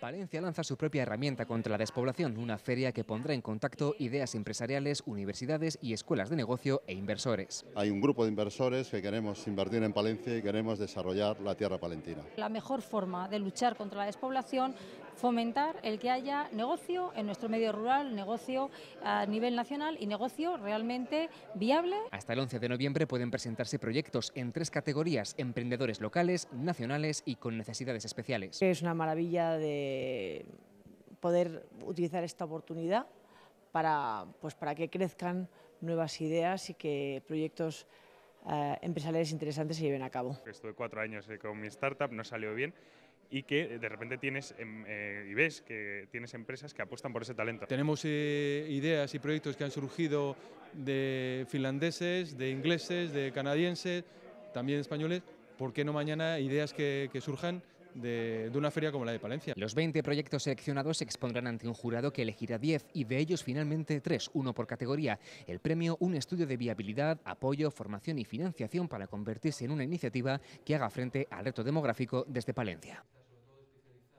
Palencia lanza su propia herramienta contra la despoblación, una feria que pondrá en contacto ideas empresariales, universidades y escuelas de negocio e inversores. Hay un grupo de inversores que queremos invertir en Palencia y queremos desarrollar la tierra palentina. La mejor forma de luchar contra la despoblación, fomentar el que haya negocio en nuestro medio rural, negocio a nivel nacional y negocio realmente viable. Hasta el 11 de noviembre pueden presentarse proyectos en tres categorías, emprendedores locales, nacionales y con necesidades especiales. Es una maravilla de eh, poder utilizar esta oportunidad para, pues, para que crezcan nuevas ideas y que proyectos eh, empresariales interesantes se lleven a cabo. Estuve cuatro años eh, con mi startup, no salió bien y que de repente tienes em, y ves que tienes empresas que apuestan por ese talento. Tenemos ideas y proyectos que han surgido de finlandeses, de ingleses, de canadienses, también españoles. ¿Por qué no mañana ideas que, que surjan de, una feria como la de Palencia. Los 20 proyectos seleccionados se expondrán ante un jurado que elegirá 10 y de ellos finalmente 3, uno por categoría. El premio, un estudio de viabilidad, apoyo, formación y financiación para convertirse en una iniciativa que haga frente al reto demográfico desde Palencia.